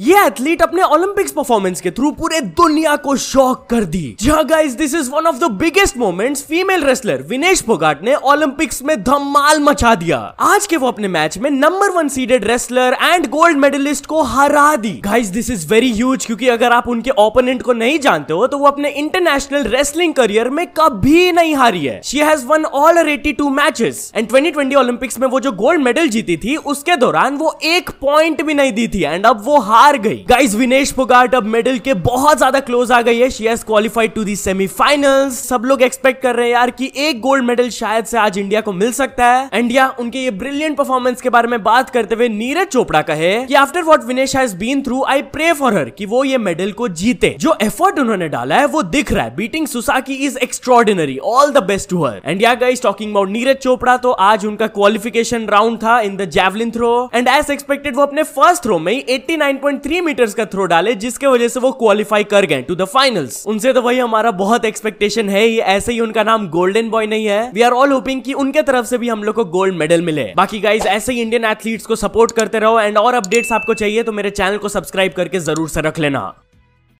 ये एथलीट अपने Olympics performance के थ्रू पूरे दुनिया को शॉक कर दी जहां guys this is one of the biggest moments female wrestler Vinesh Phogat ने ओलंपिक्स में धमाल मचा दिया आज के वो अपने मैच में number one seeded wrestler and gold medalist को हरा दी guys this is very huge क्योंकि अगर आप उनके ओपोनेंट को नहीं जानते हो तो वो अपने इंटरनेशनल रेसलिंग करियर में कभी नहीं हारी है शी हैज वन ऑल और eighty two matches and twenty twenty Olympics में वो जो गोल्ड मेडल जीती थी उसके दौरान वो एक पॉइंट भी नहीं दी थी एंड अब वो हार हार गई गाइज विनेश फोगाट अब मेडल के बहुत ज्यादा क्लोज आ गई है she has qualified to the semifinals सब लोग एक्सपेक्ट कर रहे हैं यार कि एक गोल्ड मेडल शायद से आज इंडिया को मिल सकता है इंडिया उनके ये ब्रिलियंट परफॉर्मेंस के बारे में बात करते हुए नीरज चोपड़ा कहे कि after what Vinesh has been through I pray for her कि वो ये मेडल को जीते जो एफर्ट उन्होंने डाला है वो दिख रहा है beating Susaki is extraordinary all the best to her and yeah guys talking about Neeraj Chopra तो आज उनका क्वालिफिकेशन राउंड था in the javelin throw and as expected वो अपने फर्स्ट थ्रो में ही 89. 3.3 मीटर्स का थ्रो डाले जिसके वजह से वो क्वालिफाई कर गए टू द फाइनल्स उनसे तो वही हमारा बहुत एक्सपेक्टेशन है ये ऐसे ही उनका नाम गोल्डन बॉय नहीं है वी आर ऑल होपिंग की उनके तरफ से भी हम लोग को गोल्ड मेडल मिले बाकी गाइज ऐसे ही इंडियन एथलीट्स को सपोर्ट करते रहो एंड और अपडेट्स आपको चाहिए तो मेरे चैनल को सब्सक्राइब करके जरूर से रख लेना